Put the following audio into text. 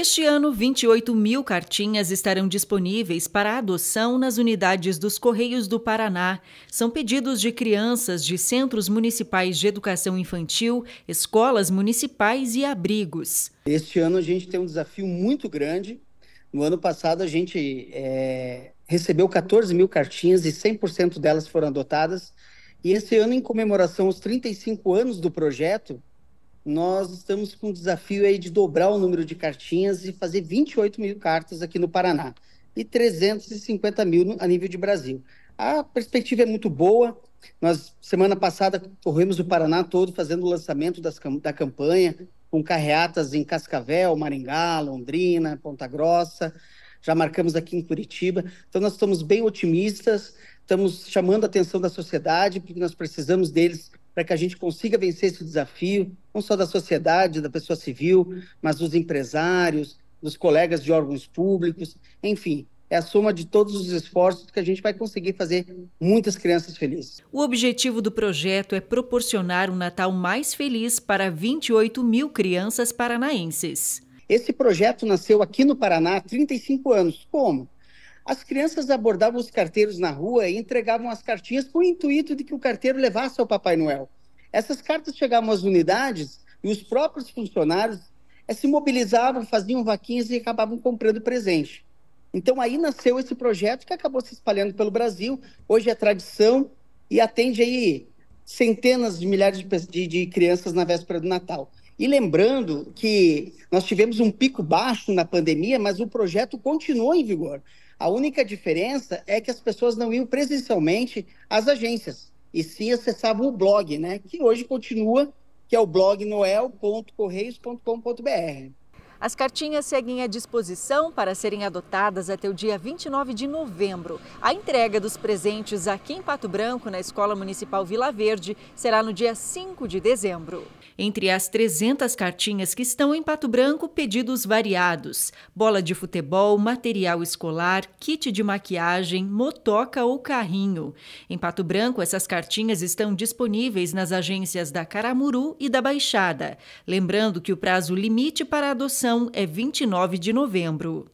Este ano, 28 mil cartinhas estarão disponíveis para adoção nas unidades dos Correios do Paraná. São pedidos de crianças de centros municipais de educação infantil, escolas municipais e abrigos. Este ano a gente tem um desafio muito grande. No ano passado a gente é, recebeu 14 mil cartinhas e 100% delas foram adotadas. E esse ano, em comemoração aos 35 anos do projeto, nós estamos com um desafio aí de dobrar o número de cartinhas e fazer 28 mil cartas aqui no Paraná e 350 mil a nível de Brasil. A perspectiva é muito boa. Nós, semana passada, corremos o Paraná todo fazendo o lançamento das, da campanha, com carreatas em Cascavel, Maringá, Londrina, Ponta Grossa. Já marcamos aqui em Curitiba. Então, nós estamos bem otimistas, estamos chamando a atenção da sociedade, porque nós precisamos deles para que a gente consiga vencer esse desafio, não só da sociedade, da pessoa civil, mas dos empresários, dos colegas de órgãos públicos, enfim, é a soma de todos os esforços que a gente vai conseguir fazer muitas crianças felizes. O objetivo do projeto é proporcionar um Natal mais feliz para 28 mil crianças paranaenses. Esse projeto nasceu aqui no Paraná há 35 anos. Como? As crianças abordavam os carteiros na rua e entregavam as cartinhas com o intuito de que o carteiro levasse ao Papai Noel. Essas cartas chegavam às unidades e os próprios funcionários eh, se mobilizavam, faziam vaquinhas e acabavam comprando presente. Então aí nasceu esse projeto que acabou se espalhando pelo Brasil. Hoje é tradição e atende aí centenas de milhares de, de, crianças na véspera do Natal. E lembrando que nós tivemos um pico baixo na pandemia, mas o projeto continuou em vigor. A única diferença é que as pessoas não iam presencialmente às agências, e sim acessavam o blog, né? Que hoje continua, que é o blog noel.correios.com.br. As cartinhas seguem à disposição para serem adotadas até o dia 29 de novembro. A entrega dos presentes aqui em Pato Branco, na Escola Municipal Vila Verde, será no dia 5 de dezembro. Entre as 300 cartinhas que estão em Pato Branco, pedidos variados: bola de futebol, material escolar, kit de maquiagem, motoca ou carrinho. Em Pato Branco, essas cartinhas estão disponíveis nas agências da Caramuru e da Baixada. Lembrando que o prazo limite para a adoção edição é 29 de novembro.